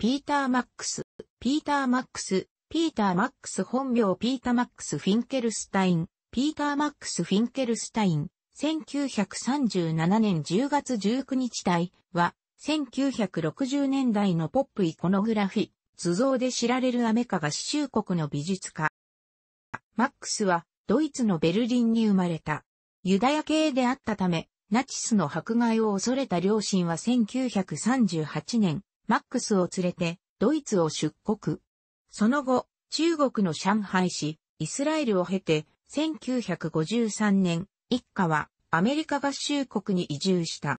ピーター・マックス、ピーター・マックス、ピーター・マックス本名ピーター・マックス・フィンケルスタイン、ピーター・マックス・フィンケルスタイン、1937年10月19日体は、1960年代のポップイコノグラフィ、図像で知られるアメカが刺繍国の美術家。マックスは、ドイツのベルリンに生まれた。ユダヤ系であったため、ナチスの迫害を恐れた両親は1938年、マックスを連れてドイツを出国。その後、中国の上海市、イスラエルを経て、1953年、一家はアメリカ合衆国に移住した。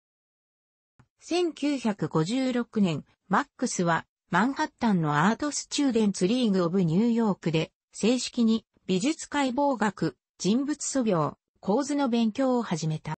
1956年、マックスはマンハッタンのアートスチューデンツリーグオブニューヨークで正式に美術解剖学、人物素描、構図の勉強を始めた。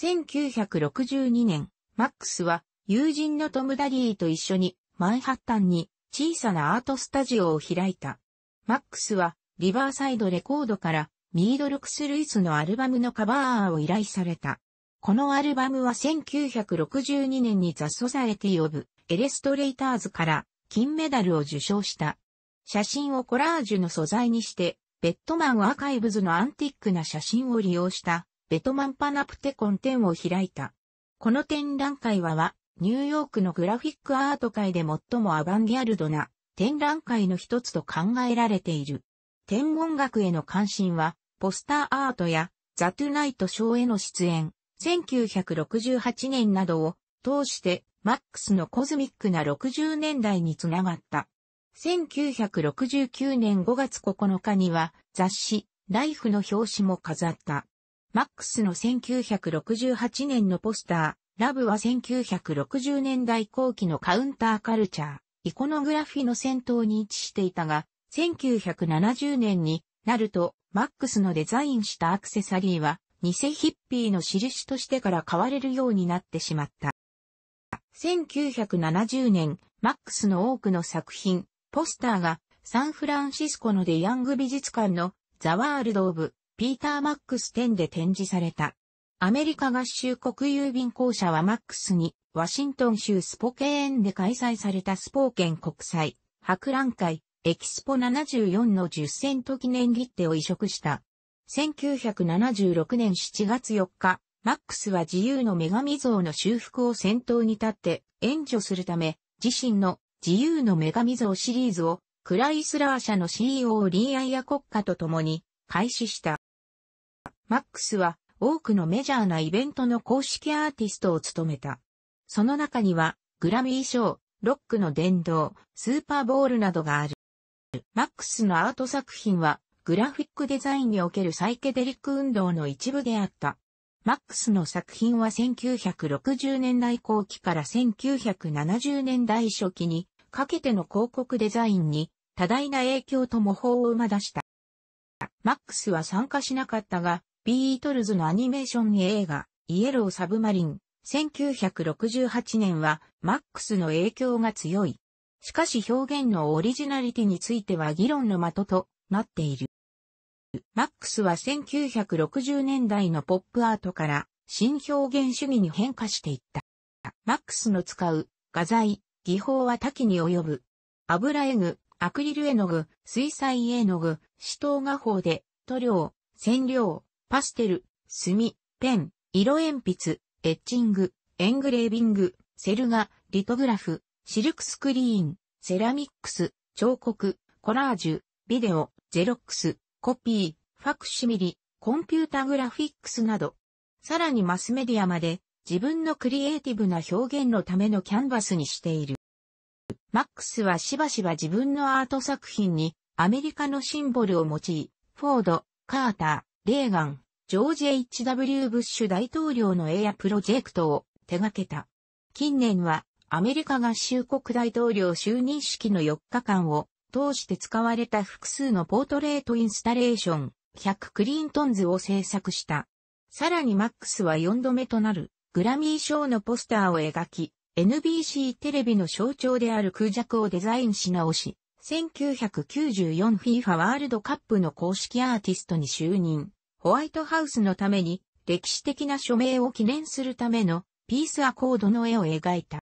1962年、マックスは友人のトム・ダディと一緒にマンハッタンに小さなアートスタジオを開いた。マックスはリバーサイドレコードからミードルクス・ルイスのアルバムのカバーを依頼された。このアルバムは1962年にザ・ソサエティ・オブ・エレストレイターズから金メダルを受賞した。写真をコラージュの素材にして、ベッドマンアーカイブズのアンティックな写真を利用した、ベトマンパナプテコン展を開いた。この展覧会はは、ニューヨークのグラフィックアート界で最もアバンギャルドな展覧会の一つと考えられている。天文学への関心は、ポスターアートやザ・トゥナイトショーへの出演、1968年などを通してマックスのコズミックな60年代につながった。1969年5月9日には雑誌ライフの表紙も飾った。マックスの1968年のポスター、ラブは1960年代後期のカウンターカルチャー、イコノグラフィの先頭に位置していたが、1970年になると、マックスのデザインしたアクセサリーは、偽ヒッピーの印としてから買われるようになってしまった。1970年、マックスの多くの作品、ポスターが、サンフランシスコのデヤング美術館のザ・ワールド・オブ・ピーター・マックス展で展示された。アメリカ合衆国郵便公社はマックスに、ワシントン州スポケーンで開催されたスポーケン国際博覧会エキスポ74の10セント記念切手を移植した。1976年7月4日、マックスは自由の女神像の修復を先頭に立って援助するため、自身の自由の女神像シリーズをクライスラー社の CEO リーアイア国家と共に開始した。マックスは多くのメジャーなイベントの公式アーティストを務めた。その中には、グラミー賞、ロックの殿堂、スーパーボールなどがある。マックスのアート作品は、グラフィックデザインにおけるサイケデリック運動の一部であった。マックスの作品は1960年代後期から1970年代初期にかけての広告デザインに多大な影響と模倣を生ま出した。マックスは参加しなかったが、ビートルズのアニメーション映画、イエローサブマリン、1968年は、マックスの影響が強い。しかし表現のオリジナリティについては議論の的となっている。マックスは1960年代のポップアートから新表現主義に変化していった。マックスの使う画材、技法は多岐に及ぶ。油絵具、アクリル絵の具、水彩絵の具、死闘画法で塗料、染料、パステル、墨、ペン、色鉛筆、エッチング、エングレービング、セルガ、リトグラフ、シルクスクリーン、セラミックス、彫刻、コラージュ、ビデオ、ゼロックス、コピー、ファクシミリ、コンピュータグラフィックスなど、さらにマスメディアまで自分のクリエイティブな表現のためのキャンバスにしている。マックスはしばしば自分のアート作品にアメリカのシンボルを用い、フォード、カーター、レーガン、ジョージ・ H.W. ブッシュ大統領のエアプロジェクトを手掛けた。近年はアメリカ合衆国大統領就任式の4日間を通して使われた複数のポートレートインスタレーション100クリントンズを制作した。さらにマックスは4度目となるグラミー賞のポスターを描き、NBC テレビの象徴である空弱をデザインし直し、1994FIFA ワールドカップの公式アーティストに就任。ホワイトハウスのために歴史的な署名を記念するためのピースアコードの絵を描いた。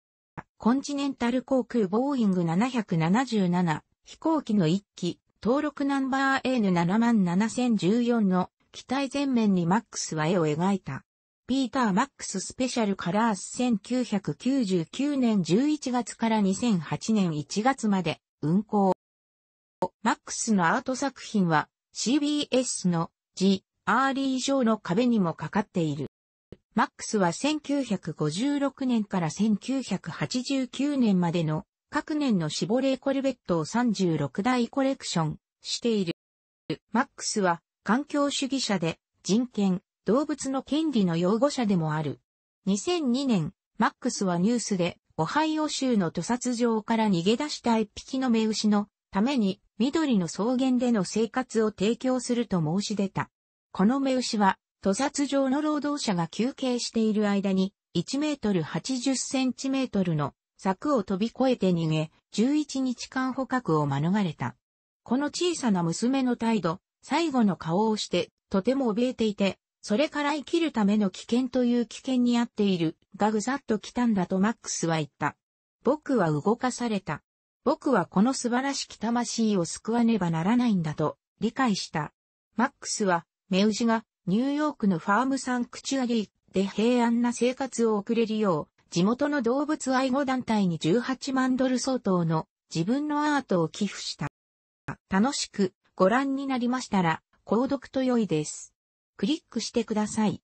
コンチネンタル航空ボーイング777飛行機の1機登録ナンバー N77014 の機体前面にマックスは絵を描いた。ピーター・マックス・スペシャル・カラース1999年11月から2008年1月まで運行。マックスのアート作品は CBS の G アーリー上の壁にもかかっている。マックスは1956年から1989年までの各年のシボレーコルベットを36台コレクションしている。マックスは環境主義者で人権、動物の権利の擁護者でもある。2002年、マックスはニュースでオハイオ州の屠殺場から逃げ出した一匹の目牛のために緑の草原での生活を提供すると申し出た。この目牛は、屠殺場の労働者が休憩している間に、1メートル80センチメートルの柵を飛び越えて逃げ、11日間捕獲を免れた。この小さな娘の態度、最後の顔をして、とても怯えていて、それから生きるための危険という危険にあっている、がぐざっと来たんだとマックスは言った。僕は動かされた。僕はこの素晴らしき魂を救わねばならないんだと理解した。マックスは目牛がニューヨークのファームサンクチュアリーで平安な生活を送れるよう、地元の動物愛護団体に18万ドル相当の自分のアートを寄付した。楽しくご覧になりましたら、購読と良いです。クリックしてください。